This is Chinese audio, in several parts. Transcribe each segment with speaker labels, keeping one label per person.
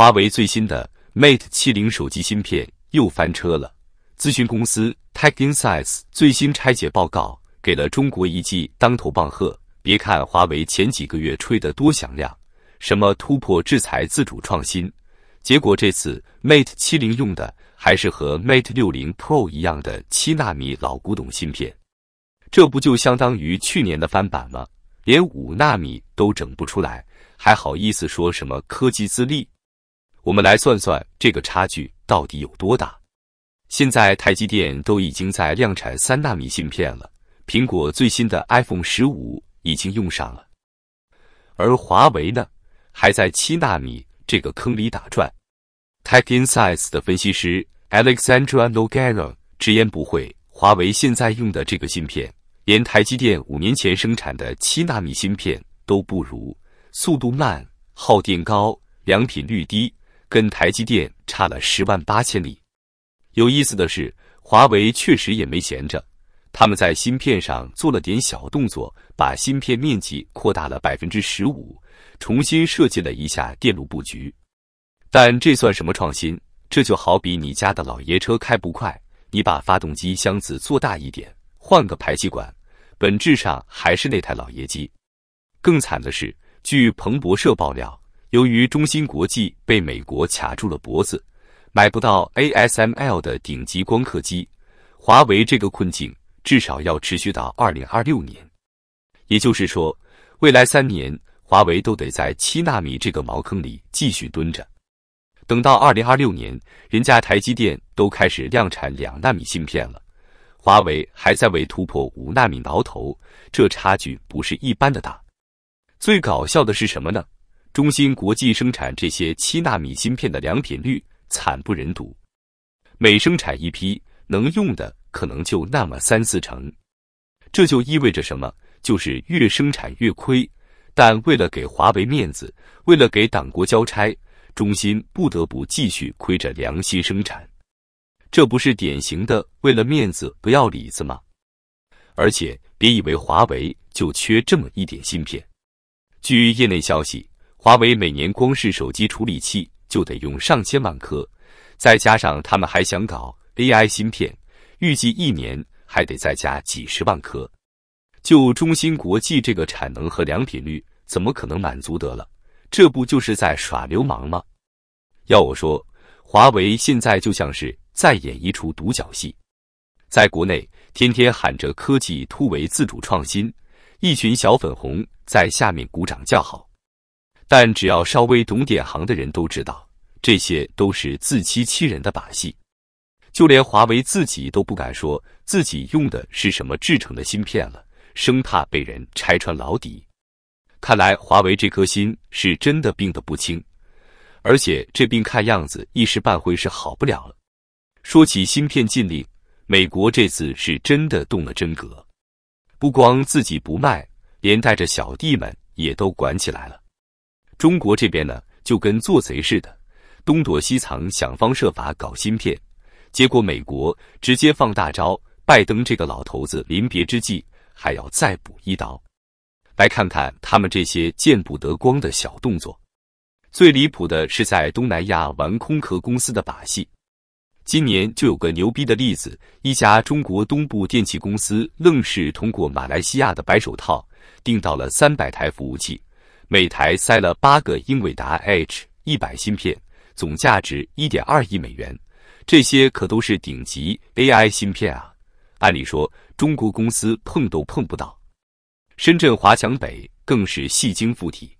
Speaker 1: 华为最新的 Mate 70手机芯片又翻车了。咨询公司 TechInsights 最新拆解报告给了中国一记当头棒喝。别看华为前几个月吹得多响亮，什么突破制裁、自主创新，结果这次 Mate 70用的还是和 Mate 60 Pro 一样的七纳米老古董芯片，这不就相当于去年的翻版吗？连五纳米都整不出来，还好意思说什么科技自立？我们来算算这个差距到底有多大。现在台积电都已经在量产三纳米芯片了，苹果最新的 iPhone 十五已经用上了，而华为呢，还在七纳米这个坑里打转。TechInsights 的分析师 a l e x a n d r a Logar 直言不讳：华为现在用的这个芯片，连台积电五年前生产的七纳米芯片都不如，速度慢，耗电高，良品率低。跟台积电差了十万八千里。有意思的是，华为确实也没闲着，他们在芯片上做了点小动作，把芯片面积扩大了百分之十五，重新设计了一下电路布局。但这算什么创新？这就好比你家的老爷车开不快，你把发动机箱子做大一点，换个排气管，本质上还是那台老爷机。更惨的是，据彭博社爆料。由于中芯国际被美国卡住了脖子，买不到 ASML 的顶级光刻机，华为这个困境至少要持续到二零二六年。也就是说，未来三年华为都得在七纳米这个茅坑里继续蹲着，等到二零二六年，人家台积电都开始量产两纳米芯片了，华为还在为突破五纳米挠头，这差距不是一般的大。最搞笑的是什么呢？中芯国际生产这些七纳米芯片的良品率惨不忍睹，每生产一批能用的可能就那么三四成，这就意味着什么？就是越生产越亏。但为了给华为面子，为了给党国交差，中芯不得不继续亏着良心生产。这不是典型的为了面子不要里子吗？而且别以为华为就缺这么一点芯片，据业内消息。华为每年光是手机处理器就得用上千万颗，再加上他们还想搞 AI 芯片，预计一年还得再加几十万颗。就中芯国际这个产能和良品率，怎么可能满足得了？这不就是在耍流氓吗？要我说，华为现在就像是在演一出独角戏，在国内天天喊着科技突围、自主创新，一群小粉红在下面鼓掌叫好。但只要稍微懂点行的人都知道，这些都是自欺欺人的把戏。就连华为自己都不敢说自己用的是什么制成的芯片了，生怕被人拆穿老底。看来华为这颗心是真的病得不轻，而且这病看样子一时半会是好不了了。说起芯片禁令，美国这次是真的动了真格，不光自己不卖，连带着小弟们也都管起来了。中国这边呢，就跟做贼似的，东躲西藏，想方设法搞芯片。结果美国直接放大招，拜登这个老头子临别之际还要再补一刀。来看看他们这些见不得光的小动作。最离谱的是在东南亚玩空壳公司的把戏。今年就有个牛逼的例子，一家中国东部电器公司愣是通过马来西亚的白手套订到了三百台服务器。每台塞了八个英伟达 H 一百芯片，总价值一点二亿美元。这些可都是顶级 AI 芯片啊！按理说，中国公司碰都碰不到。深圳华强北更是戏精附体。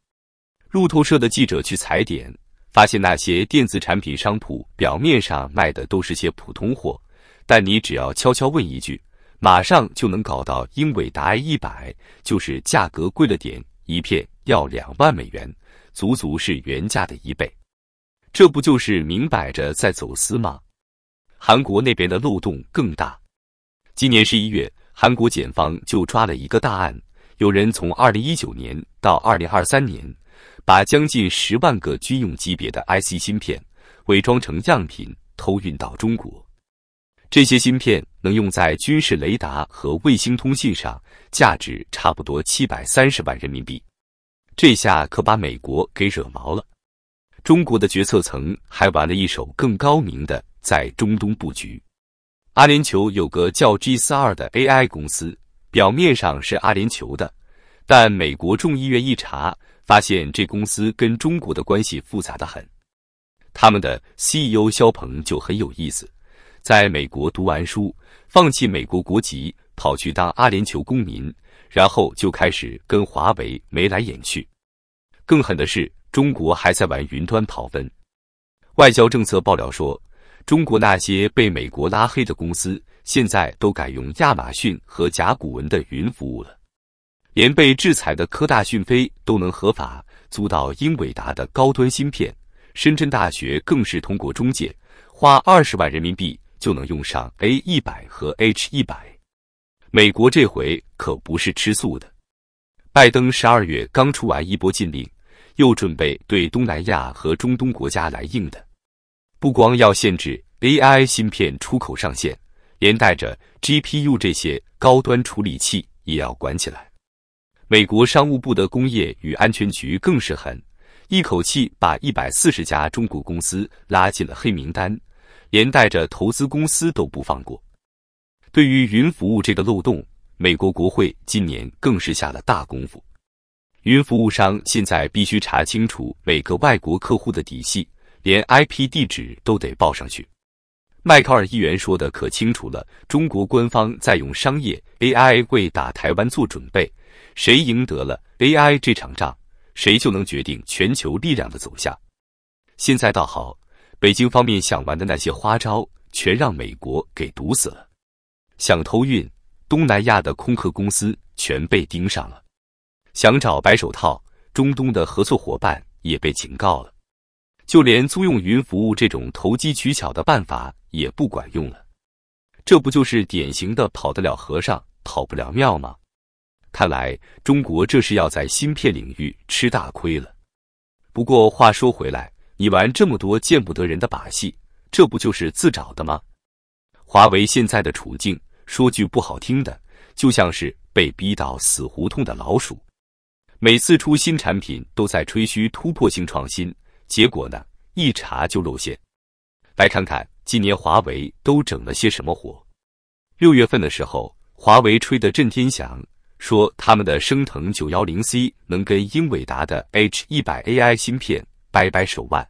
Speaker 1: 路透社的记者去踩点，发现那些电子产品商铺表面上卖的都是些普通货，但你只要悄悄问一句，马上就能搞到英伟达 H 一百，就是价格贵了点一片。要两万美元，足足是原价的一倍，这不就是明摆着在走私吗？韩国那边的漏洞更大。今年十一月，韩国检方就抓了一个大案，有人从二零一九年到二零二三年，把将近十万个军用级别的 IC 芯片伪装成样品偷运到中国。这些芯片能用在军事雷达和卫星通信上，价值差不多七百三十万人民币。这下可把美国给惹毛了。中国的决策层还玩了一手更高明的，在中东布局。阿联酋有个叫 G 四二的 AI 公司，表面上是阿联酋的，但美国众议院一查，发现这公司跟中国的关系复杂的很。他们的 CEO 肖鹏就很有意思，在美国读完书，放弃美国国籍，跑去当阿联酋公民。然后就开始跟华为眉来眼去，更狠的是，中国还在玩云端跑分。外交政策爆料说，中国那些被美国拉黑的公司，现在都改用亚马逊和甲骨文的云服务了。连被制裁的科大讯飞都能合法租到英伟达的高端芯片，深圳大学更是通过中介花二十万人民币就能用上 A 一百和 H 一百。美国这回可不是吃素的。拜登十二月刚出完一波禁令，又准备对东南亚和中东国家来硬的。不光要限制 AI 芯片出口上限，连带着 GPU 这些高端处理器也要管起来。美国商务部的工业与安全局更是狠，一口气把一百四十家中国公司拉进了黑名单，连带着投资公司都不放过。对于云服务这个漏洞，美国国会今年更是下了大功夫。云服务商现在必须查清楚每个外国客户的底细，连 IP 地址都得报上去。迈考尔议员说的可清楚了：中国官方在用商业 AI 为打台湾做准备，谁赢得了 AI 这场仗，谁就能决定全球力量的走向。现在倒好，北京方面想玩的那些花招，全让美国给堵死了。想偷运东南亚的空客公司全被盯上了，想找白手套中东的合作伙伴也被警告了，就连租用云服务这种投机取巧的办法也不管用了，这不就是典型的跑得了和尚跑不了庙吗？看来中国这是要在芯片领域吃大亏了。不过话说回来，你玩这么多见不得人的把戏，这不就是自找的吗？华为现在的处境。说句不好听的，就像是被逼到死胡同的老鼠，每次出新产品都在吹嘘突破性创新，结果呢，一查就露馅。来看看今年华为都整了些什么活。六月份的时候，华为吹得震天响，说他们的升腾九幺零 C 能跟英伟达的 H 一百 AI 芯片掰掰手腕，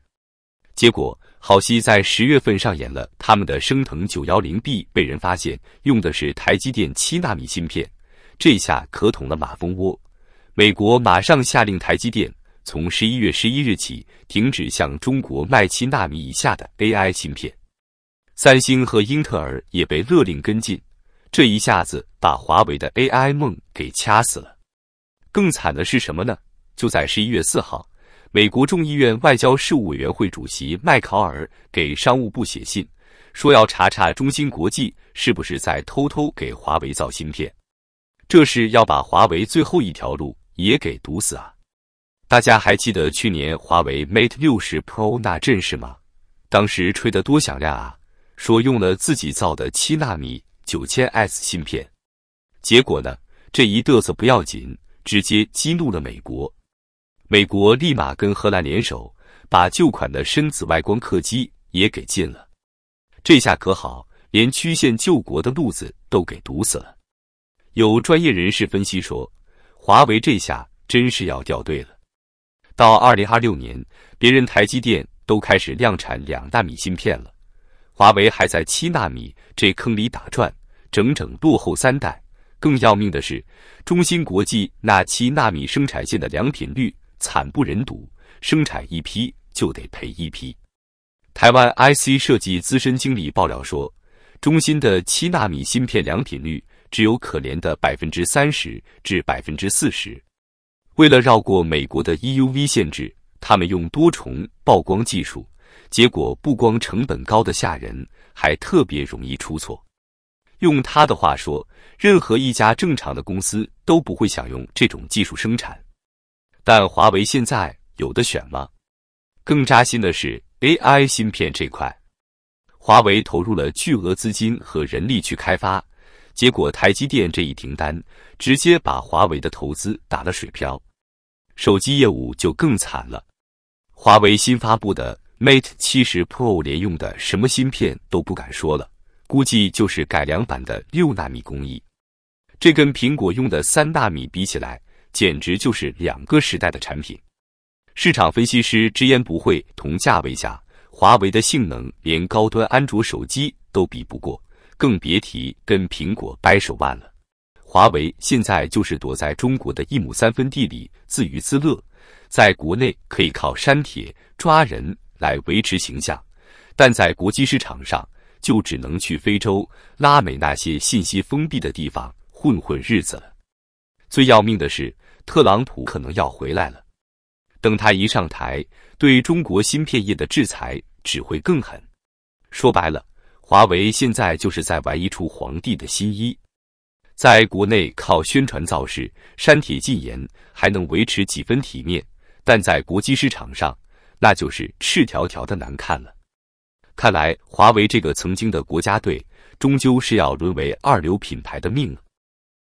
Speaker 1: 结果。好戏在十月份上演了，他们的升腾九幺零 B 被人发现用的是台积电七纳米芯片，这下可捅了马蜂窝。美国马上下令台积电从十一月十一日起停止向中国卖七纳米以下的 AI 芯片，三星和英特尔也被勒令跟进。这一下子把华为的 AI 梦给掐死了。更惨的是什么呢？就在十一月四号。美国众议院外交事务委员会主席麦考尔给商务部写信，说要查查中芯国际是不是在偷偷给华为造芯片。这是要把华为最后一条路也给堵死啊！大家还记得去年华为 Mate 六十 Pro 那阵势吗？当时吹得多响亮啊，说用了自己造的七纳米九千 S 芯片。结果呢，这一嘚瑟不要紧，直接激怒了美国。美国立马跟荷兰联手，把旧款的深紫外光刻机也给禁了。这下可好，连曲线救国的路子都给堵死了。有专业人士分析说，华为这下真是要掉队了。到二零二六年，别人台积电都开始量产两纳米芯片了，华为还在七纳米这坑里打转，整整落后三代。更要命的是，中芯国际那七纳米生产线的良品率。惨不忍睹，生产一批就得赔一批。台湾 IC 设计资深经理爆料说，中芯的七纳米芯片良品率只有可怜的百分之三十至百分之四十。为了绕过美国的 EUV 限制，他们用多重曝光技术，结果不光成本高的吓人，还特别容易出错。用他的话说，任何一家正常的公司都不会想用这种技术生产。但华为现在有的选吗？更扎心的是 AI 芯片这块，华为投入了巨额资金和人力去开发，结果台积电这一停单，直接把华为的投资打了水漂。手机业务就更惨了，华为新发布的 Mate 七十 Pro 连用的什么芯片都不敢说了，估计就是改良版的六纳米工艺，这跟苹果用的三纳米比起来。简直就是两个时代的产品。市场分析师直言不讳：同价位下，华为的性能连高端安卓手机都比不过，更别提跟苹果掰手腕了。华为现在就是躲在中国的一亩三分地里自娱自乐，在国内可以靠删帖抓人来维持形象，但在国际市场上就只能去非洲、拉美那些信息封闭的地方混混日子了。最要命的是，特朗普可能要回来了。等他一上台，对中国芯片业的制裁只会更狠。说白了，华为现在就是在玩一出皇帝的新衣。在国内靠宣传造势、删帖禁言，还能维持几分体面；但在国际市场上，那就是赤条条的难看了。看来，华为这个曾经的国家队，终究是要沦为二流品牌的命了。